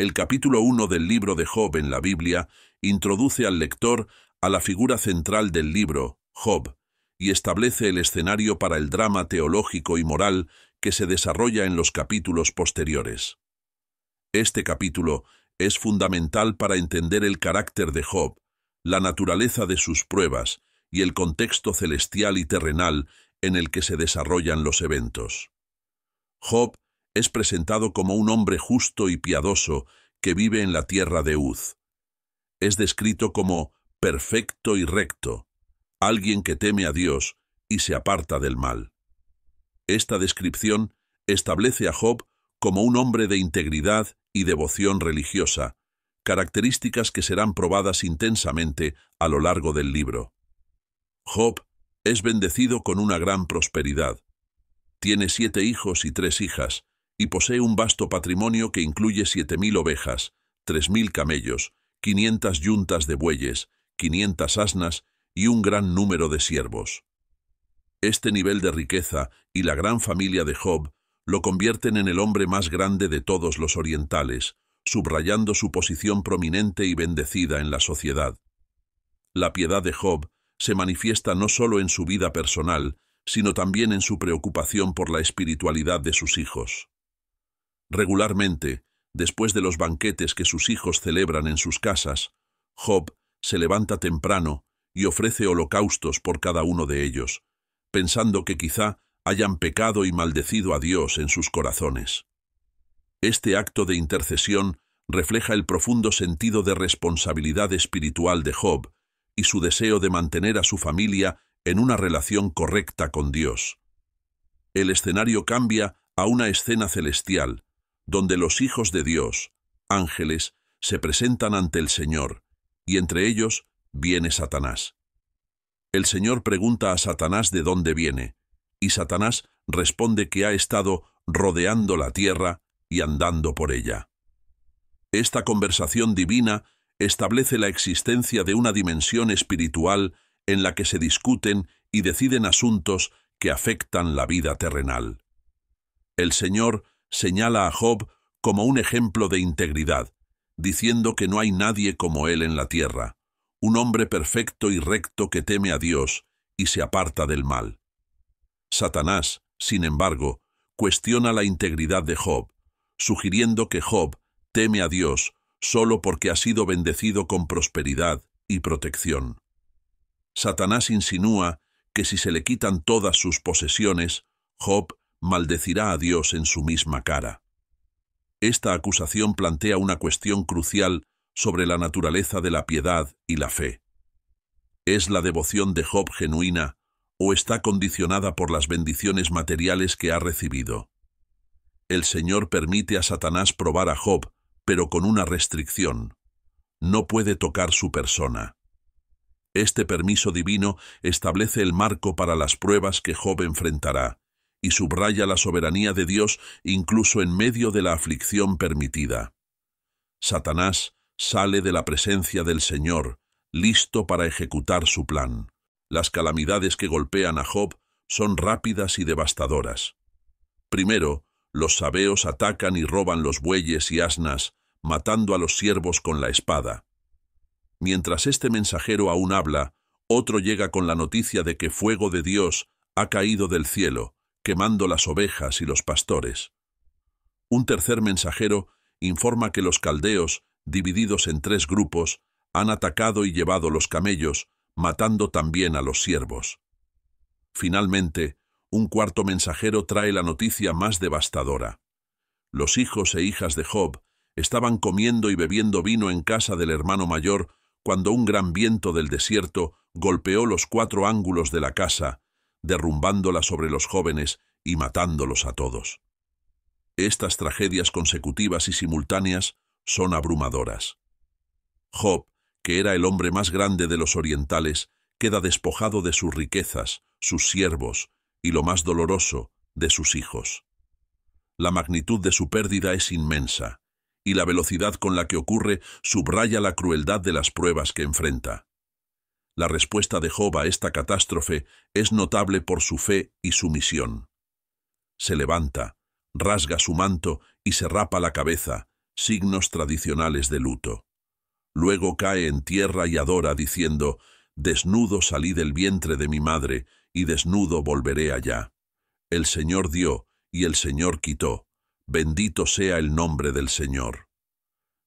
El capítulo 1 del libro de Job en la Biblia introduce al lector a la figura central del libro, Job, y establece el escenario para el drama teológico y moral que se desarrolla en los capítulos posteriores. Este capítulo es fundamental para entender el carácter de Job, la naturaleza de sus pruebas y el contexto celestial y terrenal en el que se desarrollan los eventos. Job es presentado como un hombre justo y piadoso que vive en la tierra de Uz. Es descrito como perfecto y recto, alguien que teme a Dios y se aparta del mal. Esta descripción establece a Job como un hombre de integridad y devoción religiosa, características que serán probadas intensamente a lo largo del libro. Job es bendecido con una gran prosperidad. Tiene siete hijos y tres hijas, y posee un vasto patrimonio que incluye 7.000 ovejas, 3.000 camellos, 500 yuntas de bueyes, 500 asnas y un gran número de siervos. Este nivel de riqueza y la gran familia de Job lo convierten en el hombre más grande de todos los orientales, subrayando su posición prominente y bendecida en la sociedad. La piedad de Job se manifiesta no solo en su vida personal, sino también en su preocupación por la espiritualidad de sus hijos. Regularmente, después de los banquetes que sus hijos celebran en sus casas, Job se levanta temprano y ofrece holocaustos por cada uno de ellos, pensando que quizá hayan pecado y maldecido a Dios en sus corazones. Este acto de intercesión refleja el profundo sentido de responsabilidad espiritual de Job y su deseo de mantener a su familia en una relación correcta con Dios. El escenario cambia a una escena celestial, donde los hijos de Dios, ángeles, se presentan ante el Señor, y entre ellos viene Satanás. El Señor pregunta a Satanás de dónde viene, y Satanás responde que ha estado rodeando la tierra y andando por ella. Esta conversación divina establece la existencia de una dimensión espiritual en la que se discuten y deciden asuntos que afectan la vida terrenal. El Señor señala a Job como un ejemplo de integridad, diciendo que no hay nadie como él en la tierra, un hombre perfecto y recto que teme a Dios y se aparta del mal. Satanás, sin embargo, cuestiona la integridad de Job, sugiriendo que Job teme a Dios solo porque ha sido bendecido con prosperidad y protección. Satanás insinúa que si se le quitan todas sus posesiones, Job maldecirá a Dios en su misma cara. Esta acusación plantea una cuestión crucial sobre la naturaleza de la piedad y la fe. ¿Es la devoción de Job genuina o está condicionada por las bendiciones materiales que ha recibido? El Señor permite a Satanás probar a Job, pero con una restricción. No puede tocar su persona. Este permiso divino establece el marco para las pruebas que Job enfrentará y subraya la soberanía de Dios incluso en medio de la aflicción permitida. Satanás sale de la presencia del Señor, listo para ejecutar su plan. Las calamidades que golpean a Job son rápidas y devastadoras. Primero, los sabeos atacan y roban los bueyes y asnas, matando a los siervos con la espada. Mientras este mensajero aún habla, otro llega con la noticia de que fuego de Dios ha caído del cielo, quemando las ovejas y los pastores. Un tercer mensajero informa que los caldeos, divididos en tres grupos, han atacado y llevado los camellos, matando también a los siervos. Finalmente, un cuarto mensajero trae la noticia más devastadora. Los hijos e hijas de Job estaban comiendo y bebiendo vino en casa del hermano mayor cuando un gran viento del desierto golpeó los cuatro ángulos de la casa derrumbándola sobre los jóvenes y matándolos a todos. Estas tragedias consecutivas y simultáneas son abrumadoras. Job, que era el hombre más grande de los orientales, queda despojado de sus riquezas, sus siervos y, lo más doloroso, de sus hijos. La magnitud de su pérdida es inmensa, y la velocidad con la que ocurre subraya la crueldad de las pruebas que enfrenta. La respuesta de Job a esta catástrofe es notable por su fe y su misión. Se levanta, rasga su manto y se rapa la cabeza, signos tradicionales de luto. Luego cae en tierra y adora diciendo, Desnudo salí del vientre de mi madre, y desnudo volveré allá. El Señor dio, y el Señor quitó. Bendito sea el nombre del Señor.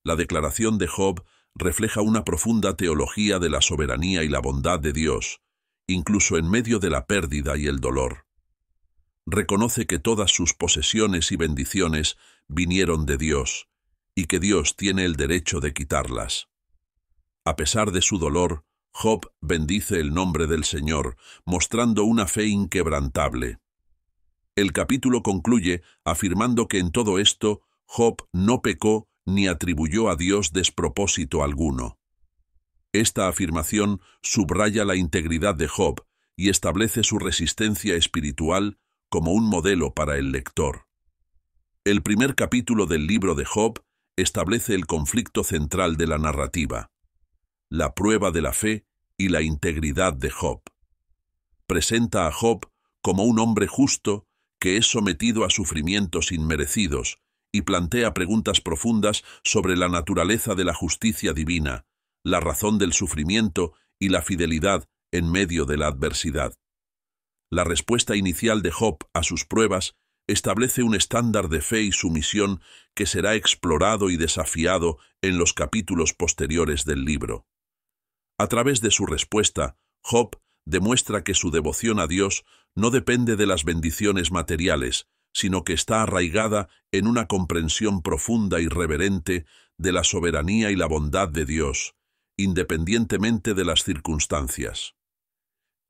La declaración de Job refleja una profunda teología de la soberanía y la bondad de Dios, incluso en medio de la pérdida y el dolor. Reconoce que todas sus posesiones y bendiciones vinieron de Dios, y que Dios tiene el derecho de quitarlas. A pesar de su dolor, Job bendice el nombre del Señor, mostrando una fe inquebrantable. El capítulo concluye afirmando que en todo esto Job no pecó ni atribuyó a Dios despropósito alguno. Esta afirmación subraya la integridad de Job y establece su resistencia espiritual como un modelo para el lector. El primer capítulo del libro de Job establece el conflicto central de la narrativa, la prueba de la fe y la integridad de Job. Presenta a Job como un hombre justo que es sometido a sufrimientos inmerecidos, y plantea preguntas profundas sobre la naturaleza de la justicia divina, la razón del sufrimiento y la fidelidad en medio de la adversidad. La respuesta inicial de Job a sus pruebas establece un estándar de fe y sumisión que será explorado y desafiado en los capítulos posteriores del libro. A través de su respuesta, Job demuestra que su devoción a Dios no depende de las bendiciones materiales, sino que está arraigada en una comprensión profunda y reverente de la soberanía y la bondad de Dios, independientemente de las circunstancias.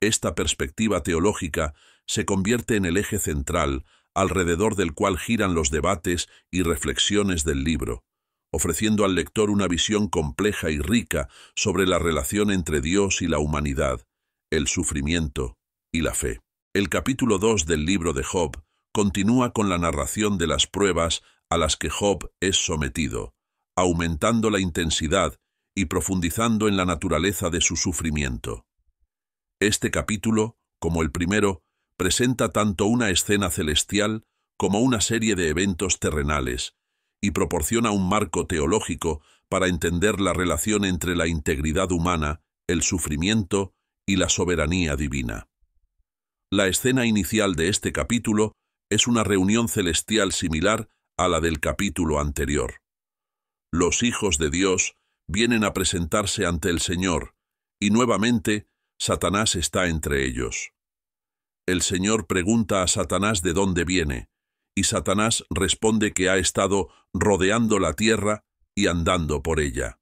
Esta perspectiva teológica se convierte en el eje central alrededor del cual giran los debates y reflexiones del libro, ofreciendo al lector una visión compleja y rica sobre la relación entre Dios y la humanidad, el sufrimiento y la fe. El capítulo 2 del libro de Job continúa con la narración de las pruebas a las que Job es sometido, aumentando la intensidad y profundizando en la naturaleza de su sufrimiento. Este capítulo, como el primero, presenta tanto una escena celestial como una serie de eventos terrenales, y proporciona un marco teológico para entender la relación entre la integridad humana, el sufrimiento y la soberanía divina. La escena inicial de este capítulo es una reunión celestial similar a la del capítulo anterior. Los hijos de Dios vienen a presentarse ante el Señor, y nuevamente Satanás está entre ellos. El Señor pregunta a Satanás de dónde viene, y Satanás responde que ha estado rodeando la tierra y andando por ella.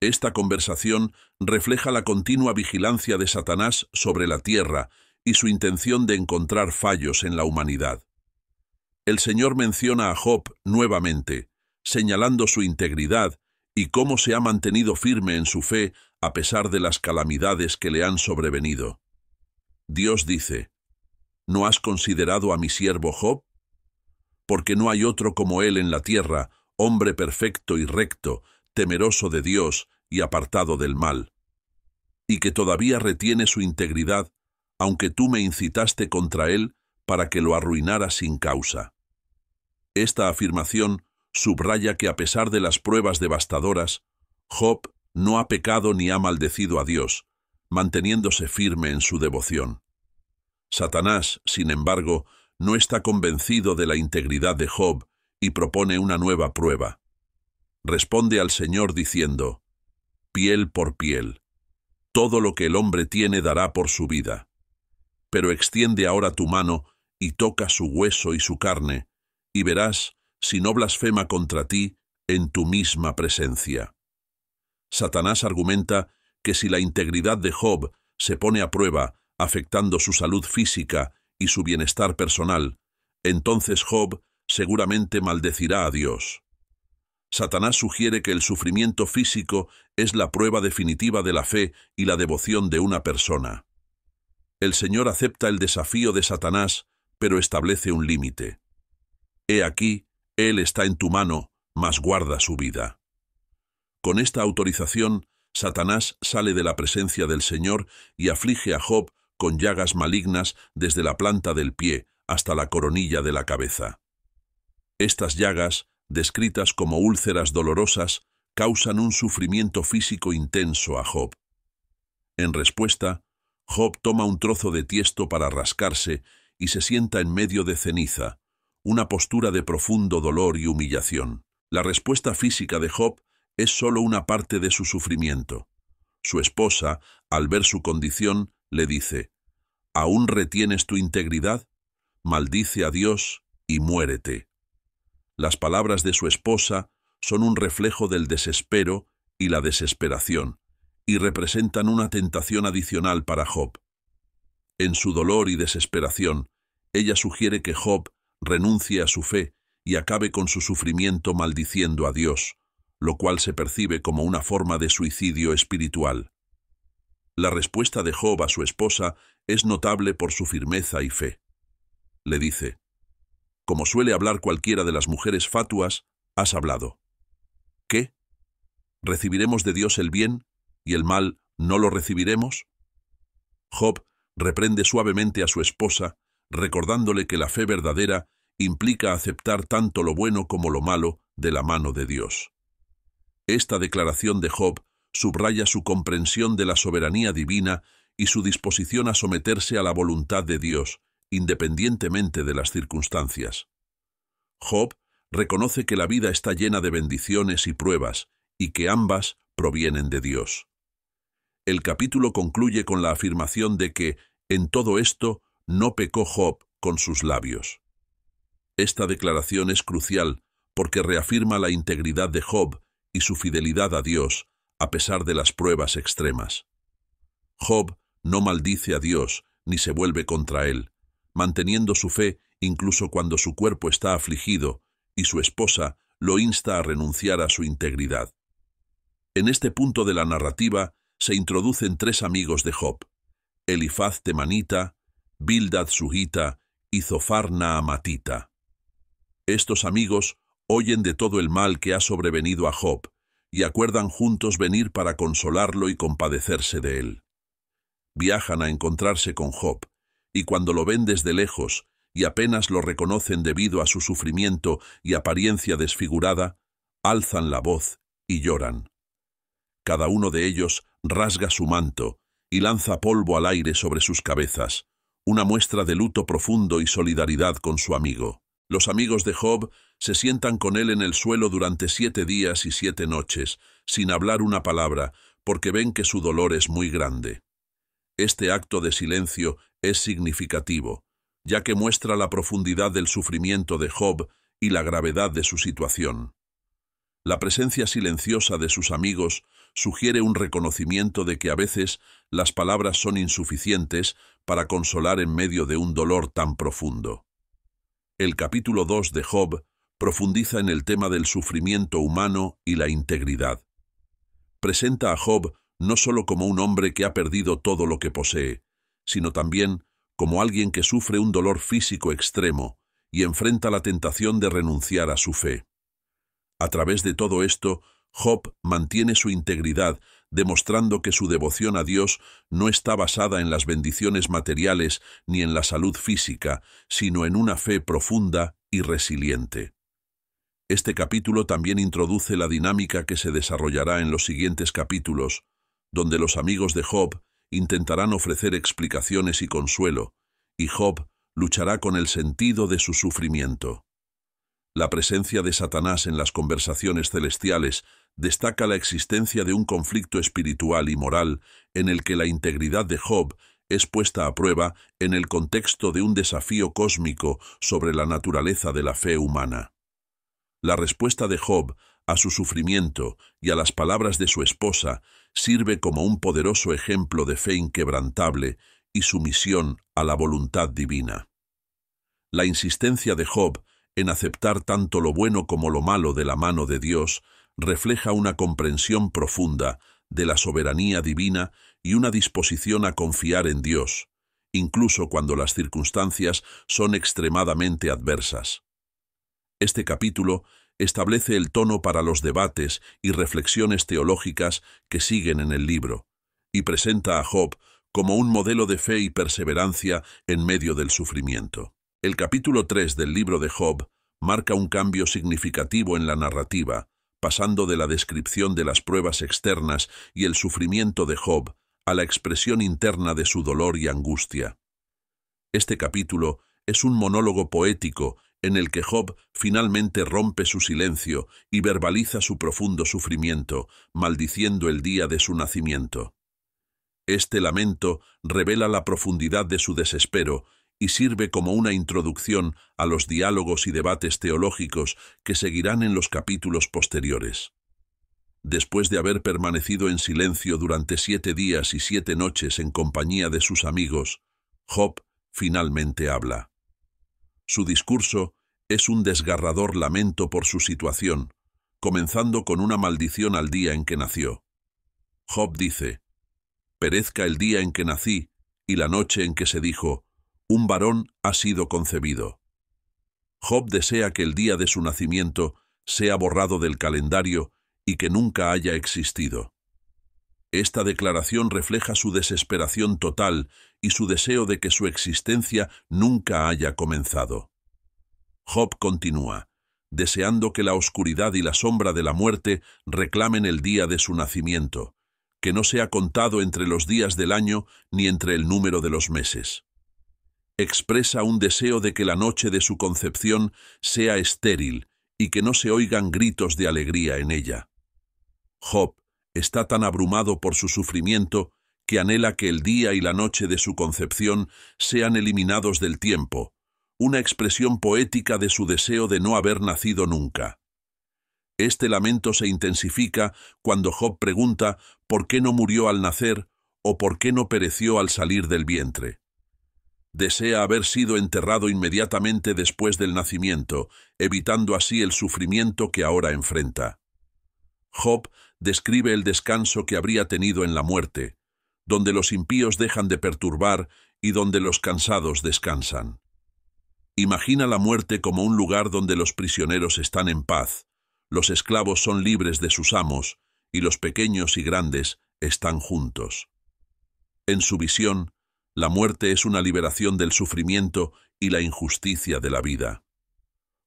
Esta conversación refleja la continua vigilancia de Satanás sobre la tierra y su intención de encontrar fallos en la humanidad. El Señor menciona a Job nuevamente, señalando su integridad y cómo se ha mantenido firme en su fe a pesar de las calamidades que le han sobrevenido. Dios dice, ¿No has considerado a mi siervo Job? Porque no hay otro como él en la tierra, hombre perfecto y recto, temeroso de Dios y apartado del mal, y que todavía retiene su integridad aunque tú me incitaste contra él para que lo arruinara sin causa. Esta afirmación subraya que a pesar de las pruebas devastadoras, Job no ha pecado ni ha maldecido a Dios, manteniéndose firme en su devoción. Satanás, sin embargo, no está convencido de la integridad de Job y propone una nueva prueba. Responde al Señor diciendo, piel por piel, todo lo que el hombre tiene dará por su vida pero extiende ahora tu mano y toca su hueso y su carne, y verás si no blasfema contra ti en tu misma presencia. Satanás argumenta que si la integridad de Job se pone a prueba, afectando su salud física y su bienestar personal, entonces Job seguramente maldecirá a Dios. Satanás sugiere que el sufrimiento físico es la prueba definitiva de la fe y la devoción de una persona. El Señor acepta el desafío de Satanás, pero establece un límite. He aquí, Él está en tu mano, mas guarda su vida. Con esta autorización, Satanás sale de la presencia del Señor y aflige a Job con llagas malignas desde la planta del pie hasta la coronilla de la cabeza. Estas llagas, descritas como úlceras dolorosas, causan un sufrimiento físico intenso a Job. En respuesta, Job toma un trozo de tiesto para rascarse y se sienta en medio de ceniza, una postura de profundo dolor y humillación. La respuesta física de Job es sólo una parte de su sufrimiento. Su esposa, al ver su condición, le dice, ¿Aún retienes tu integridad? Maldice a Dios y muérete. Las palabras de su esposa son un reflejo del desespero y la desesperación y representan una tentación adicional para Job. En su dolor y desesperación, ella sugiere que Job renuncie a su fe y acabe con su sufrimiento maldiciendo a Dios, lo cual se percibe como una forma de suicidio espiritual. La respuesta de Job a su esposa es notable por su firmeza y fe. Le dice, Como suele hablar cualquiera de las mujeres fatuas, has hablado. ¿Qué? ¿Recibiremos de Dios el bien ¿Y el mal no lo recibiremos? Job reprende suavemente a su esposa, recordándole que la fe verdadera implica aceptar tanto lo bueno como lo malo de la mano de Dios. Esta declaración de Job subraya su comprensión de la soberanía divina y su disposición a someterse a la voluntad de Dios, independientemente de las circunstancias. Job reconoce que la vida está llena de bendiciones y pruebas, y que ambas provienen de Dios. El capítulo concluye con la afirmación de que, en todo esto, no pecó Job con sus labios. Esta declaración es crucial porque reafirma la integridad de Job y su fidelidad a Dios a pesar de las pruebas extremas. Job no maldice a Dios ni se vuelve contra él, manteniendo su fe incluso cuando su cuerpo está afligido y su esposa lo insta a renunciar a su integridad. En este punto de la narrativa se introducen tres amigos de Job, Elifaz temanita, Bildad sugita y Zofar naamatita. Estos amigos oyen de todo el mal que ha sobrevenido a Job y acuerdan juntos venir para consolarlo y compadecerse de él. Viajan a encontrarse con Job, y cuando lo ven desde lejos y apenas lo reconocen debido a su sufrimiento y apariencia desfigurada, alzan la voz y lloran. Cada uno de ellos rasga su manto y lanza polvo al aire sobre sus cabezas, una muestra de luto profundo y solidaridad con su amigo. Los amigos de Job se sientan con él en el suelo durante siete días y siete noches, sin hablar una palabra, porque ven que su dolor es muy grande. Este acto de silencio es significativo, ya que muestra la profundidad del sufrimiento de Job y la gravedad de su situación. La presencia silenciosa de sus amigos sugiere un reconocimiento de que a veces las palabras son insuficientes para consolar en medio de un dolor tan profundo. El capítulo 2 de Job profundiza en el tema del sufrimiento humano y la integridad. Presenta a Job no solo como un hombre que ha perdido todo lo que posee, sino también como alguien que sufre un dolor físico extremo y enfrenta la tentación de renunciar a su fe. A través de todo esto, Job mantiene su integridad, demostrando que su devoción a Dios no está basada en las bendiciones materiales ni en la salud física, sino en una fe profunda y resiliente. Este capítulo también introduce la dinámica que se desarrollará en los siguientes capítulos, donde los amigos de Job intentarán ofrecer explicaciones y consuelo, y Job luchará con el sentido de su sufrimiento. La presencia de Satanás en las conversaciones celestiales destaca la existencia de un conflicto espiritual y moral en el que la integridad de Job es puesta a prueba en el contexto de un desafío cósmico sobre la naturaleza de la fe humana. La respuesta de Job a su sufrimiento y a las palabras de su esposa sirve como un poderoso ejemplo de fe inquebrantable y sumisión a la voluntad divina. La insistencia de Job en aceptar tanto lo bueno como lo malo de la mano de Dios, refleja una comprensión profunda de la soberanía divina y una disposición a confiar en Dios, incluso cuando las circunstancias son extremadamente adversas. Este capítulo establece el tono para los debates y reflexiones teológicas que siguen en el libro, y presenta a Job como un modelo de fe y perseverancia en medio del sufrimiento. El capítulo 3 del libro de Job marca un cambio significativo en la narrativa, pasando de la descripción de las pruebas externas y el sufrimiento de Job a la expresión interna de su dolor y angustia. Este capítulo es un monólogo poético en el que Job finalmente rompe su silencio y verbaliza su profundo sufrimiento, maldiciendo el día de su nacimiento. Este lamento revela la profundidad de su desespero y sirve como una introducción a los diálogos y debates teológicos que seguirán en los capítulos posteriores. Después de haber permanecido en silencio durante siete días y siete noches en compañía de sus amigos, Job finalmente habla. Su discurso es un desgarrador lamento por su situación, comenzando con una maldición al día en que nació. Job dice, Perezca el día en que nací y la noche en que se dijo, un varón ha sido concebido. Job desea que el día de su nacimiento sea borrado del calendario y que nunca haya existido. Esta declaración refleja su desesperación total y su deseo de que su existencia nunca haya comenzado. Job continúa, deseando que la oscuridad y la sombra de la muerte reclamen el día de su nacimiento, que no sea contado entre los días del año ni entre el número de los meses expresa un deseo de que la noche de su concepción sea estéril y que no se oigan gritos de alegría en ella. Job está tan abrumado por su sufrimiento que anhela que el día y la noche de su concepción sean eliminados del tiempo, una expresión poética de su deseo de no haber nacido nunca. Este lamento se intensifica cuando Job pregunta por qué no murió al nacer o por qué no pereció al salir del vientre desea haber sido enterrado inmediatamente después del nacimiento, evitando así el sufrimiento que ahora enfrenta. Job describe el descanso que habría tenido en la muerte, donde los impíos dejan de perturbar y donde los cansados descansan. Imagina la muerte como un lugar donde los prisioneros están en paz, los esclavos son libres de sus amos y los pequeños y grandes están juntos. En su visión, la muerte es una liberación del sufrimiento y la injusticia de la vida.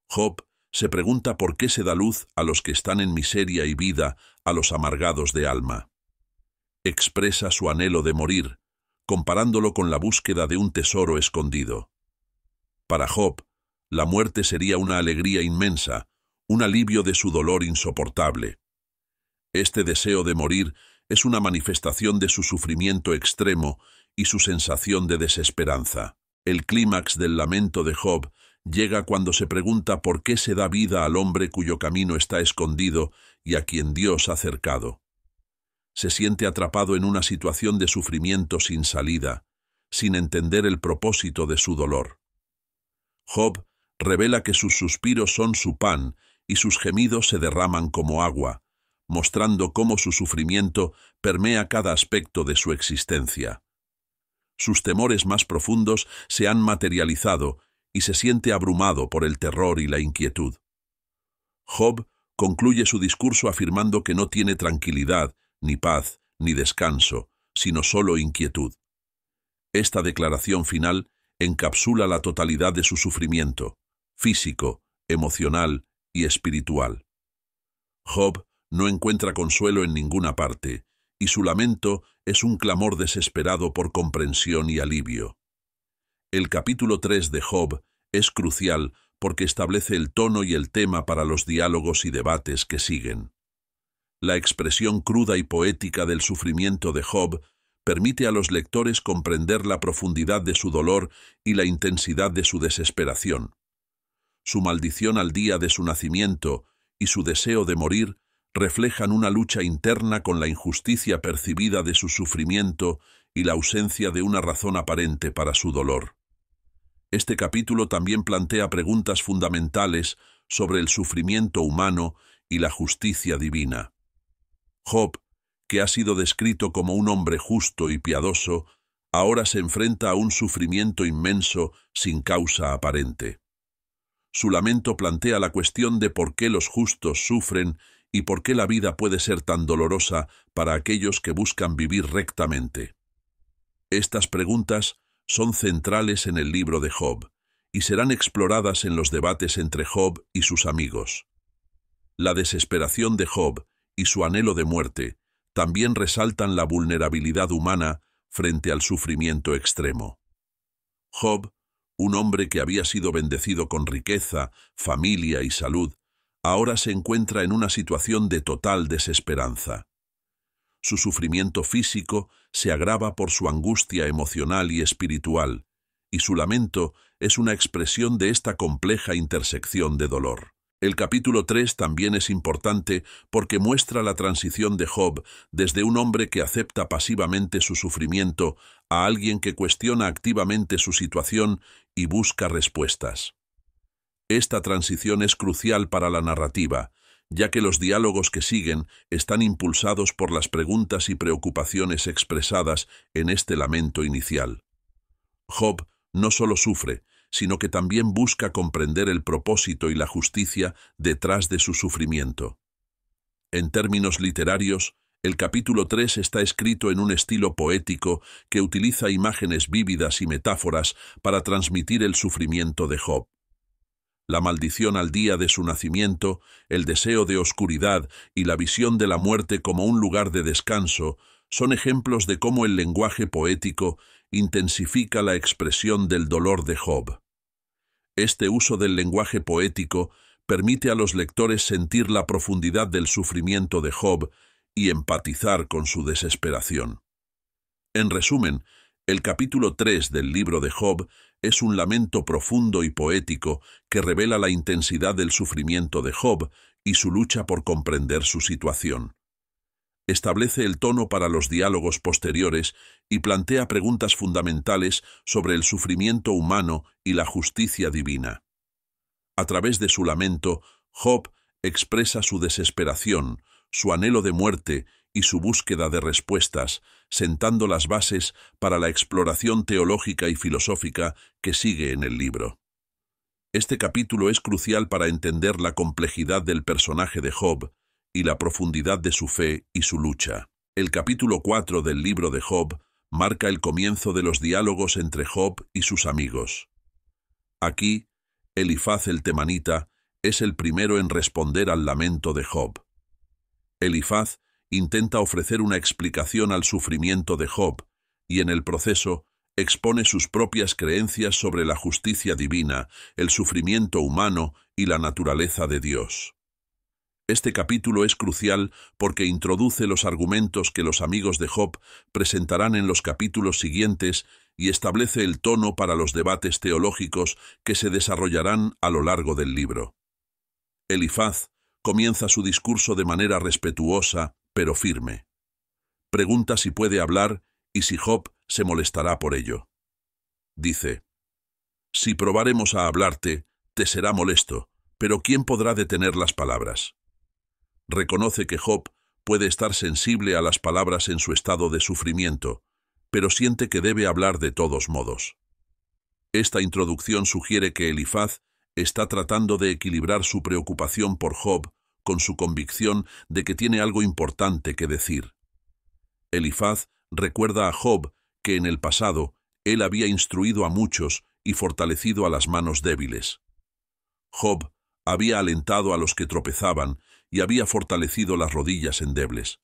Job se pregunta por qué se da luz a los que están en miseria y vida, a los amargados de alma. Expresa su anhelo de morir, comparándolo con la búsqueda de un tesoro escondido. Para Job, la muerte sería una alegría inmensa, un alivio de su dolor insoportable. Este deseo de morir es una manifestación de su sufrimiento extremo y su sensación de desesperanza. El clímax del lamento de Job llega cuando se pregunta por qué se da vida al hombre cuyo camino está escondido y a quien Dios ha cercado. Se siente atrapado en una situación de sufrimiento sin salida, sin entender el propósito de su dolor. Job revela que sus suspiros son su pan y sus gemidos se derraman como agua, mostrando cómo su sufrimiento permea cada aspecto de su existencia. Sus temores más profundos se han materializado y se siente abrumado por el terror y la inquietud. Job concluye su discurso afirmando que no tiene tranquilidad, ni paz, ni descanso, sino solo inquietud. Esta declaración final encapsula la totalidad de su sufrimiento, físico, emocional y espiritual. Job no encuentra consuelo en ninguna parte, y su lamento es un clamor desesperado por comprensión y alivio. El capítulo 3 de Job es crucial porque establece el tono y el tema para los diálogos y debates que siguen. La expresión cruda y poética del sufrimiento de Job permite a los lectores comprender la profundidad de su dolor y la intensidad de su desesperación. Su maldición al día de su nacimiento y su deseo de morir reflejan una lucha interna con la injusticia percibida de su sufrimiento y la ausencia de una razón aparente para su dolor. Este capítulo también plantea preguntas fundamentales sobre el sufrimiento humano y la justicia divina. Job, que ha sido descrito como un hombre justo y piadoso, ahora se enfrenta a un sufrimiento inmenso sin causa aparente. Su lamento plantea la cuestión de por qué los justos sufren y por qué la vida puede ser tan dolorosa para aquellos que buscan vivir rectamente. Estas preguntas son centrales en el libro de Job y serán exploradas en los debates entre Job y sus amigos. La desesperación de Job y su anhelo de muerte también resaltan la vulnerabilidad humana frente al sufrimiento extremo. Job, un hombre que había sido bendecido con riqueza, familia y salud, ahora se encuentra en una situación de total desesperanza. Su sufrimiento físico se agrava por su angustia emocional y espiritual, y su lamento es una expresión de esta compleja intersección de dolor. El capítulo 3 también es importante porque muestra la transición de Job desde un hombre que acepta pasivamente su sufrimiento a alguien que cuestiona activamente su situación y busca respuestas. Esta transición es crucial para la narrativa, ya que los diálogos que siguen están impulsados por las preguntas y preocupaciones expresadas en este lamento inicial. Job no solo sufre, sino que también busca comprender el propósito y la justicia detrás de su sufrimiento. En términos literarios, el capítulo 3 está escrito en un estilo poético que utiliza imágenes vívidas y metáforas para transmitir el sufrimiento de Job la maldición al día de su nacimiento, el deseo de oscuridad y la visión de la muerte como un lugar de descanso, son ejemplos de cómo el lenguaje poético intensifica la expresión del dolor de Job. Este uso del lenguaje poético permite a los lectores sentir la profundidad del sufrimiento de Job y empatizar con su desesperación. En resumen, el capítulo 3 del libro de Job es un lamento profundo y poético que revela la intensidad del sufrimiento de Job y su lucha por comprender su situación. Establece el tono para los diálogos posteriores y plantea preguntas fundamentales sobre el sufrimiento humano y la justicia divina. A través de su lamento, Job expresa su desesperación, su anhelo de muerte y su búsqueda de respuestas, sentando las bases para la exploración teológica y filosófica que sigue en el libro. Este capítulo es crucial para entender la complejidad del personaje de Job y la profundidad de su fe y su lucha. El capítulo 4 del libro de Job marca el comienzo de los diálogos entre Job y sus amigos. Aquí, Elifaz el temanita es el primero en responder al lamento de Job. Elifaz intenta ofrecer una explicación al sufrimiento de Job y en el proceso expone sus propias creencias sobre la justicia divina, el sufrimiento humano y la naturaleza de Dios. Este capítulo es crucial porque introduce los argumentos que los amigos de Job presentarán en los capítulos siguientes y establece el tono para los debates teológicos que se desarrollarán a lo largo del libro. Elifaz comienza su discurso de manera respetuosa pero firme. Pregunta si puede hablar y si Job se molestará por ello. Dice, Si probaremos a hablarte, te será molesto, pero ¿quién podrá detener las palabras? Reconoce que Job puede estar sensible a las palabras en su estado de sufrimiento, pero siente que debe hablar de todos modos. Esta introducción sugiere que Elifaz está tratando de equilibrar su preocupación por Job con su convicción de que tiene algo importante que decir. Elifaz recuerda a Job que en el pasado él había instruido a muchos y fortalecido a las manos débiles. Job había alentado a los que tropezaban y había fortalecido las rodillas endebles.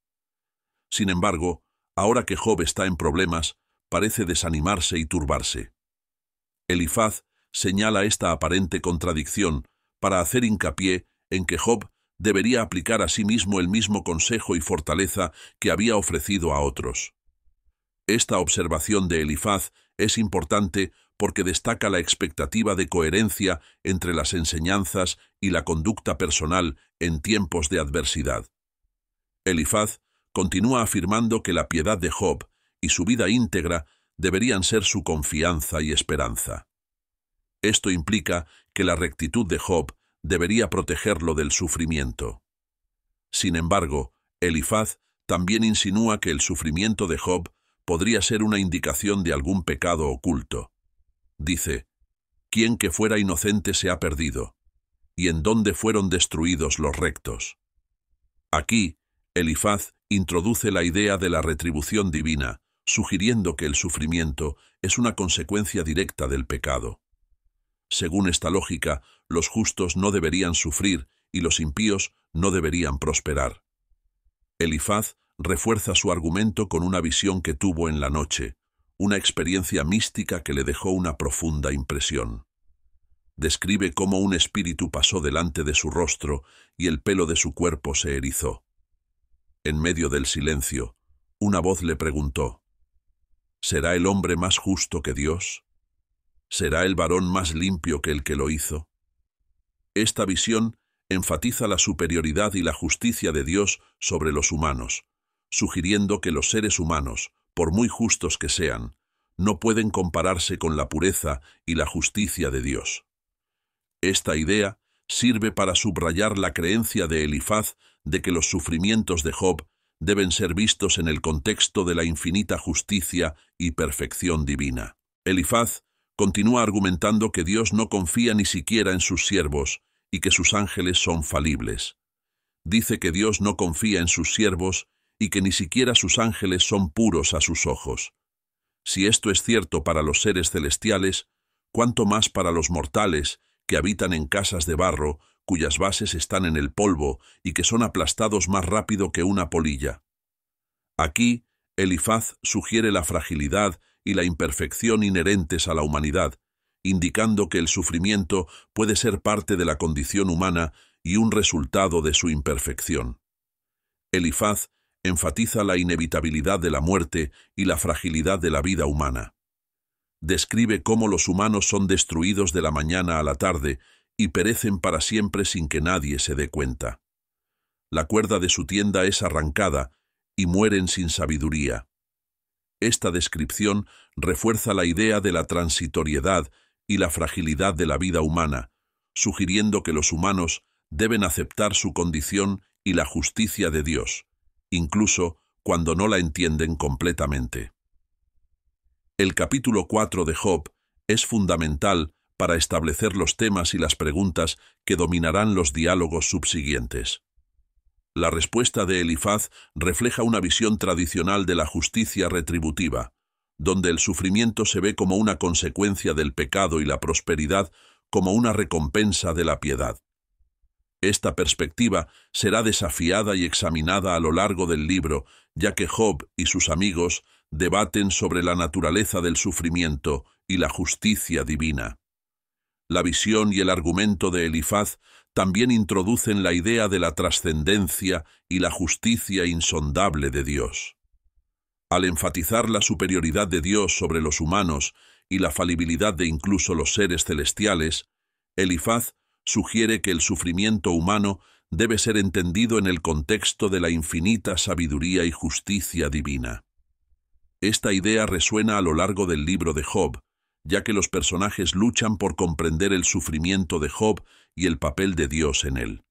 Sin embargo, ahora que Job está en problemas, parece desanimarse y turbarse. Elifaz señala esta aparente contradicción para hacer hincapié en que Job debería aplicar a sí mismo el mismo consejo y fortaleza que había ofrecido a otros. Esta observación de Elifaz es importante porque destaca la expectativa de coherencia entre las enseñanzas y la conducta personal en tiempos de adversidad. Elifaz continúa afirmando que la piedad de Job y su vida íntegra deberían ser su confianza y esperanza. Esto implica que la rectitud de Job debería protegerlo del sufrimiento. Sin embargo, Elifaz también insinúa que el sufrimiento de Job podría ser una indicación de algún pecado oculto. Dice, «Quién que fuera inocente se ha perdido, y en dónde fueron destruidos los rectos. Aquí, Elifaz introduce la idea de la retribución divina, sugiriendo que el sufrimiento es una consecuencia directa del pecado. Según esta lógica, los justos no deberían sufrir y los impíos no deberían prosperar. Elifaz refuerza su argumento con una visión que tuvo en la noche, una experiencia mística que le dejó una profunda impresión. Describe cómo un espíritu pasó delante de su rostro y el pelo de su cuerpo se erizó. En medio del silencio, una voz le preguntó, ¿Será el hombre más justo que Dios? será el varón más limpio que el que lo hizo. Esta visión enfatiza la superioridad y la justicia de Dios sobre los humanos, sugiriendo que los seres humanos, por muy justos que sean, no pueden compararse con la pureza y la justicia de Dios. Esta idea sirve para subrayar la creencia de Elifaz de que los sufrimientos de Job deben ser vistos en el contexto de la infinita justicia y perfección divina. Elifaz continúa argumentando que Dios no confía ni siquiera en sus siervos y que sus ángeles son falibles. Dice que Dios no confía en sus siervos y que ni siquiera sus ángeles son puros a sus ojos. Si esto es cierto para los seres celestiales, cuánto más para los mortales que habitan en casas de barro, cuyas bases están en el polvo y que son aplastados más rápido que una polilla. Aquí, Elifaz sugiere la fragilidad y la imperfección inherentes a la humanidad, indicando que el sufrimiento puede ser parte de la condición humana y un resultado de su imperfección. Elifaz enfatiza la inevitabilidad de la muerte y la fragilidad de la vida humana. Describe cómo los humanos son destruidos de la mañana a la tarde y perecen para siempre sin que nadie se dé cuenta. La cuerda de su tienda es arrancada y mueren sin sabiduría. Esta descripción refuerza la idea de la transitoriedad y la fragilidad de la vida humana, sugiriendo que los humanos deben aceptar su condición y la justicia de Dios, incluso cuando no la entienden completamente. El capítulo 4 de Job es fundamental para establecer los temas y las preguntas que dominarán los diálogos subsiguientes. La respuesta de Elifaz refleja una visión tradicional de la justicia retributiva, donde el sufrimiento se ve como una consecuencia del pecado y la prosperidad como una recompensa de la piedad. Esta perspectiva será desafiada y examinada a lo largo del libro, ya que Job y sus amigos debaten sobre la naturaleza del sufrimiento y la justicia divina. La visión y el argumento de Elifaz también introducen la idea de la trascendencia y la justicia insondable de Dios. Al enfatizar la superioridad de Dios sobre los humanos y la falibilidad de incluso los seres celestiales, Elifaz sugiere que el sufrimiento humano debe ser entendido en el contexto de la infinita sabiduría y justicia divina. Esta idea resuena a lo largo del libro de Job, ya que los personajes luchan por comprender el sufrimiento de Job y el papel de Dios en él.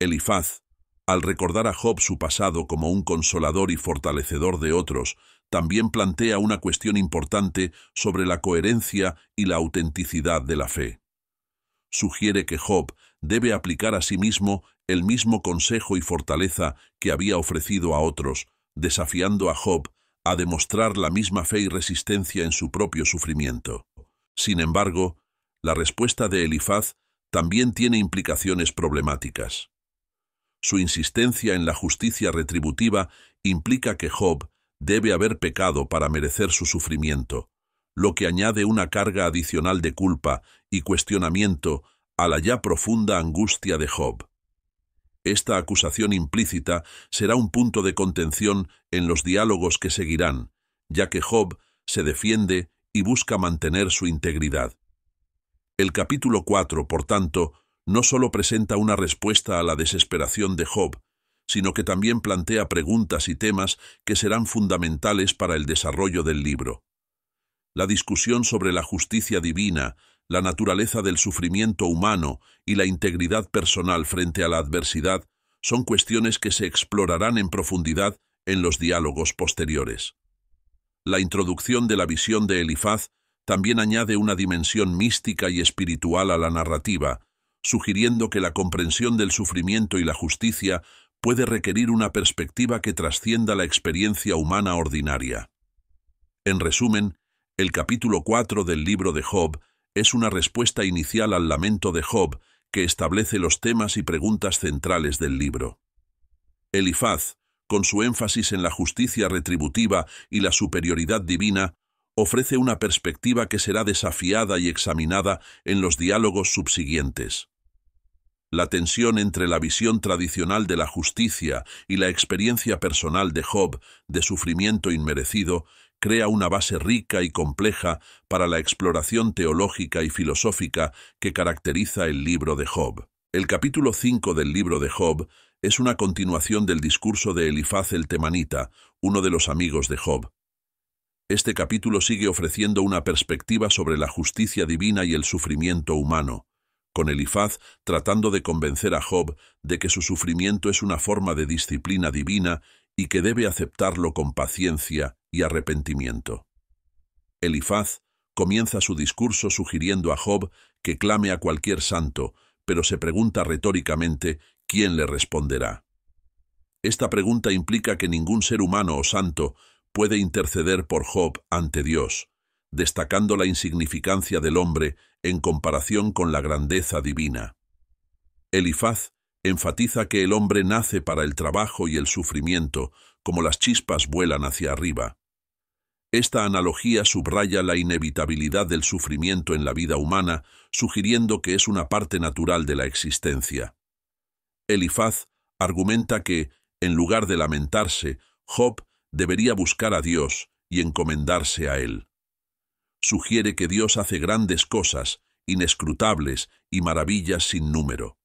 Elifaz, al recordar a Job su pasado como un consolador y fortalecedor de otros, también plantea una cuestión importante sobre la coherencia y la autenticidad de la fe. Sugiere que Job debe aplicar a sí mismo el mismo consejo y fortaleza que había ofrecido a otros, desafiando a Job a demostrar la misma fe y resistencia en su propio sufrimiento. Sin embargo, la respuesta de Elifaz también tiene implicaciones problemáticas. Su insistencia en la justicia retributiva implica que Job debe haber pecado para merecer su sufrimiento, lo que añade una carga adicional de culpa y cuestionamiento a la ya profunda angustia de Job. Esta acusación implícita será un punto de contención en los diálogos que seguirán, ya que Job se defiende y busca mantener su integridad. El capítulo 4, por tanto, no solo presenta una respuesta a la desesperación de Job, sino que también plantea preguntas y temas que serán fundamentales para el desarrollo del libro. La discusión sobre la justicia divina, la naturaleza del sufrimiento humano y la integridad personal frente a la adversidad son cuestiones que se explorarán en profundidad en los diálogos posteriores. La introducción de la visión de Elifaz también añade una dimensión mística y espiritual a la narrativa, sugiriendo que la comprensión del sufrimiento y la justicia puede requerir una perspectiva que trascienda la experiencia humana ordinaria. En resumen, el capítulo 4 del libro de Job es una respuesta inicial al lamento de Job que establece los temas y preguntas centrales del libro. Elifaz, con su énfasis en la justicia retributiva y la superioridad divina, ofrece una perspectiva que será desafiada y examinada en los diálogos subsiguientes. La tensión entre la visión tradicional de la justicia y la experiencia personal de Job de sufrimiento inmerecido crea una base rica y compleja para la exploración teológica y filosófica que caracteriza el libro de Job. El capítulo 5 del libro de Job es una continuación del discurso de Elifaz el Temanita, uno de los amigos de Job. Este capítulo sigue ofreciendo una perspectiva sobre la justicia divina y el sufrimiento humano, con Elifaz tratando de convencer a Job de que su sufrimiento es una forma de disciplina divina y que debe aceptarlo con paciencia y arrepentimiento. Elifaz comienza su discurso sugiriendo a Job que clame a cualquier santo, pero se pregunta retóricamente quién le responderá. Esta pregunta implica que ningún ser humano o santo puede interceder por Job ante Dios, destacando la insignificancia del hombre en comparación con la grandeza divina. Elifaz enfatiza que el hombre nace para el trabajo y el sufrimiento, como las chispas vuelan hacia arriba. Esta analogía subraya la inevitabilidad del sufrimiento en la vida humana, sugiriendo que es una parte natural de la existencia. Elifaz argumenta que, en lugar de lamentarse, Job debería buscar a Dios y encomendarse a Él. Sugiere que Dios hace grandes cosas, inescrutables y maravillas sin número.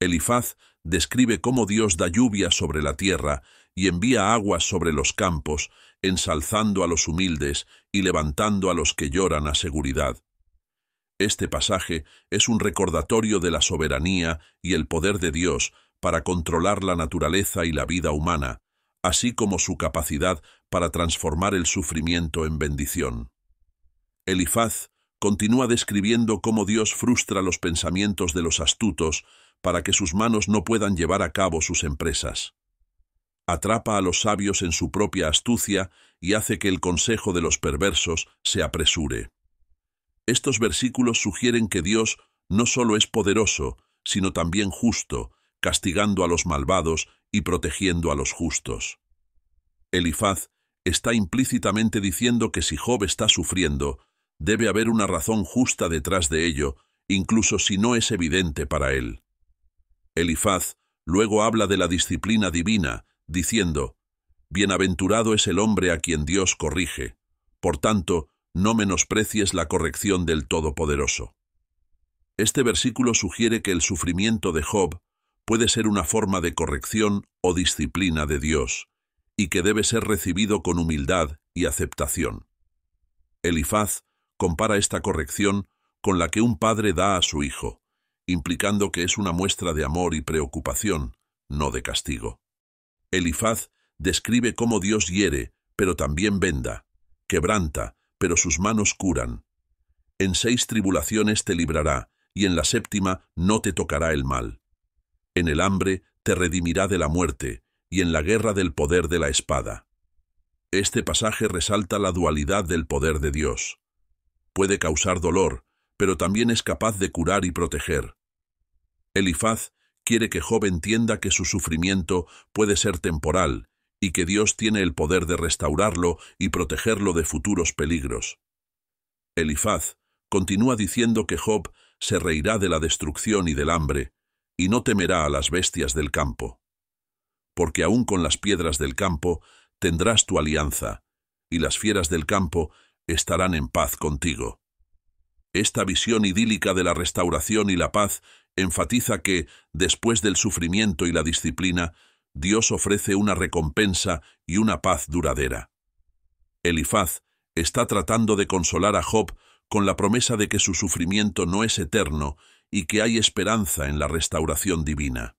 Elifaz describe cómo Dios da lluvia sobre la tierra y envía aguas sobre los campos, ensalzando a los humildes y levantando a los que lloran a seguridad. Este pasaje es un recordatorio de la soberanía y el poder de Dios para controlar la naturaleza y la vida humana, así como su capacidad para transformar el sufrimiento en bendición. Elifaz continúa describiendo cómo Dios frustra los pensamientos de los astutos para que sus manos no puedan llevar a cabo sus empresas atrapa a los sabios en su propia astucia y hace que el consejo de los perversos se apresure. Estos versículos sugieren que Dios no solo es poderoso, sino también justo, castigando a los malvados y protegiendo a los justos. Elifaz está implícitamente diciendo que si Job está sufriendo, debe haber una razón justa detrás de ello, incluso si no es evidente para él. Elifaz luego habla de la disciplina divina, diciendo, Bienaventurado es el hombre a quien Dios corrige, por tanto, no menosprecies la corrección del Todopoderoso. Este versículo sugiere que el sufrimiento de Job puede ser una forma de corrección o disciplina de Dios, y que debe ser recibido con humildad y aceptación. Elifaz compara esta corrección con la que un padre da a su hijo, implicando que es una muestra de amor y preocupación, no de castigo. Elifaz describe cómo Dios hiere, pero también venda, quebranta, pero sus manos curan. En seis tribulaciones te librará, y en la séptima no te tocará el mal. En el hambre te redimirá de la muerte, y en la guerra del poder de la espada. Este pasaje resalta la dualidad del poder de Dios. Puede causar dolor, pero también es capaz de curar y proteger. Elifaz quiere que Job entienda que su sufrimiento puede ser temporal y que Dios tiene el poder de restaurarlo y protegerlo de futuros peligros. Elifaz continúa diciendo que Job se reirá de la destrucción y del hambre, y no temerá a las bestias del campo. Porque aún con las piedras del campo tendrás tu alianza, y las fieras del campo estarán en paz contigo. Esta visión idílica de la restauración y la paz enfatiza que, después del sufrimiento y la disciplina, Dios ofrece una recompensa y una paz duradera. Elifaz está tratando de consolar a Job con la promesa de que su sufrimiento no es eterno y que hay esperanza en la restauración divina.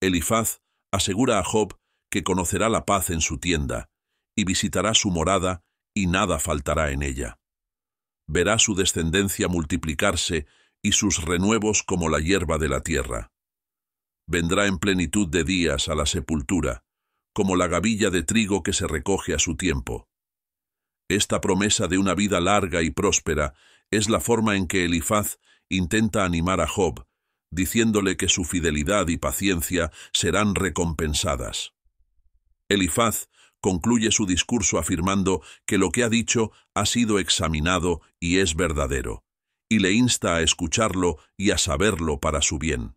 Elifaz asegura a Job que conocerá la paz en su tienda, y visitará su morada, y nada faltará en ella. Verá su descendencia multiplicarse y sus renuevos como la hierba de la tierra. Vendrá en plenitud de días a la sepultura, como la gavilla de trigo que se recoge a su tiempo. Esta promesa de una vida larga y próspera es la forma en que Elifaz intenta animar a Job, diciéndole que su fidelidad y paciencia serán recompensadas. Elifaz concluye su discurso afirmando que lo que ha dicho ha sido examinado y es verdadero y le insta a escucharlo y a saberlo para su bien.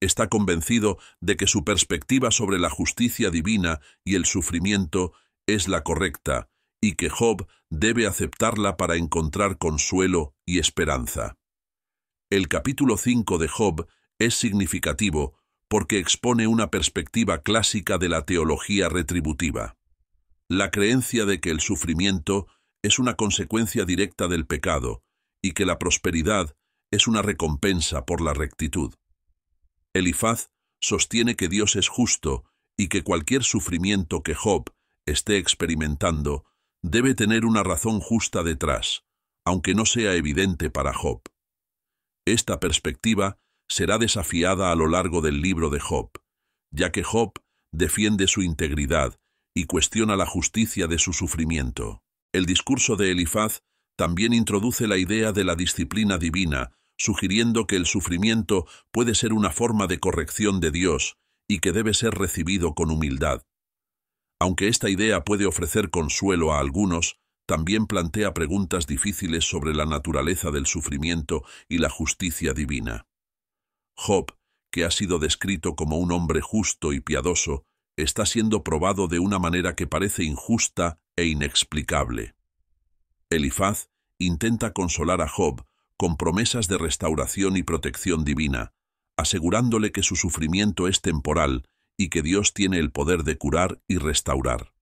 Está convencido de que su perspectiva sobre la justicia divina y el sufrimiento es la correcta, y que Job debe aceptarla para encontrar consuelo y esperanza. El capítulo 5 de Job es significativo porque expone una perspectiva clásica de la teología retributiva. La creencia de que el sufrimiento es una consecuencia directa del pecado y que la prosperidad es una recompensa por la rectitud. Elifaz sostiene que Dios es justo y que cualquier sufrimiento que Job esté experimentando debe tener una razón justa detrás, aunque no sea evidente para Job. Esta perspectiva será desafiada a lo largo del libro de Job, ya que Job defiende su integridad y cuestiona la justicia de su sufrimiento. El discurso de Elifaz también introduce la idea de la disciplina divina, sugiriendo que el sufrimiento puede ser una forma de corrección de Dios y que debe ser recibido con humildad. Aunque esta idea puede ofrecer consuelo a algunos, también plantea preguntas difíciles sobre la naturaleza del sufrimiento y la justicia divina. Job, que ha sido descrito como un hombre justo y piadoso, está siendo probado de una manera que parece injusta e inexplicable. Elifaz intenta consolar a Job con promesas de restauración y protección divina, asegurándole que su sufrimiento es temporal y que Dios tiene el poder de curar y restaurar.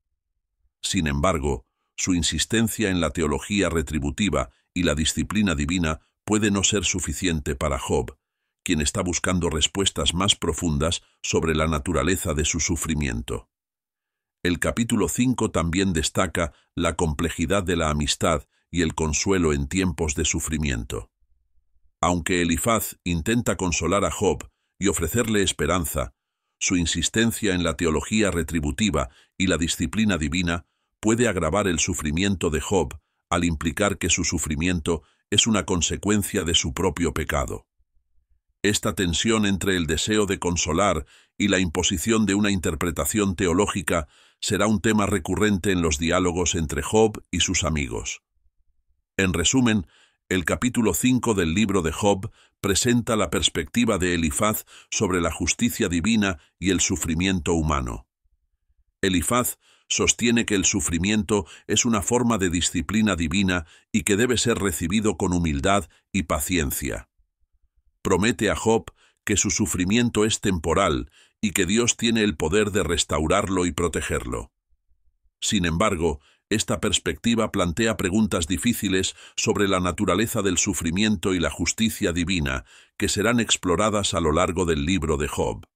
Sin embargo, su insistencia en la teología retributiva y la disciplina divina puede no ser suficiente para Job, quien está buscando respuestas más profundas sobre la naturaleza de su sufrimiento. El capítulo 5 también destaca la complejidad de la amistad y el consuelo en tiempos de sufrimiento. Aunque Elifaz intenta consolar a Job y ofrecerle esperanza, su insistencia en la teología retributiva y la disciplina divina puede agravar el sufrimiento de Job al implicar que su sufrimiento es una consecuencia de su propio pecado. Esta tensión entre el deseo de consolar y la imposición de una interpretación teológica será un tema recurrente en los diálogos entre Job y sus amigos. En resumen, el capítulo 5 del libro de Job presenta la perspectiva de Elifaz sobre la justicia divina y el sufrimiento humano. Elifaz sostiene que el sufrimiento es una forma de disciplina divina y que debe ser recibido con humildad y paciencia. Promete a Job que su sufrimiento es temporal y que Dios tiene el poder de restaurarlo y protegerlo. Sin embargo, esta perspectiva plantea preguntas difíciles sobre la naturaleza del sufrimiento y la justicia divina que serán exploradas a lo largo del libro de Job.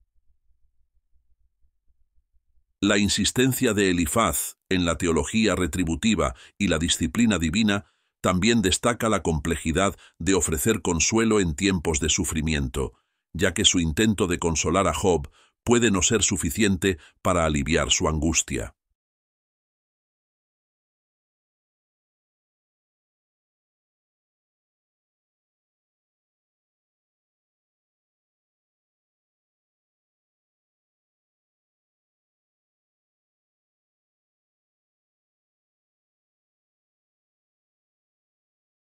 La insistencia de Elifaz en la teología retributiva y la disciplina divina también destaca la complejidad de ofrecer consuelo en tiempos de sufrimiento, ya que su intento de consolar a Job puede no ser suficiente para aliviar su angustia.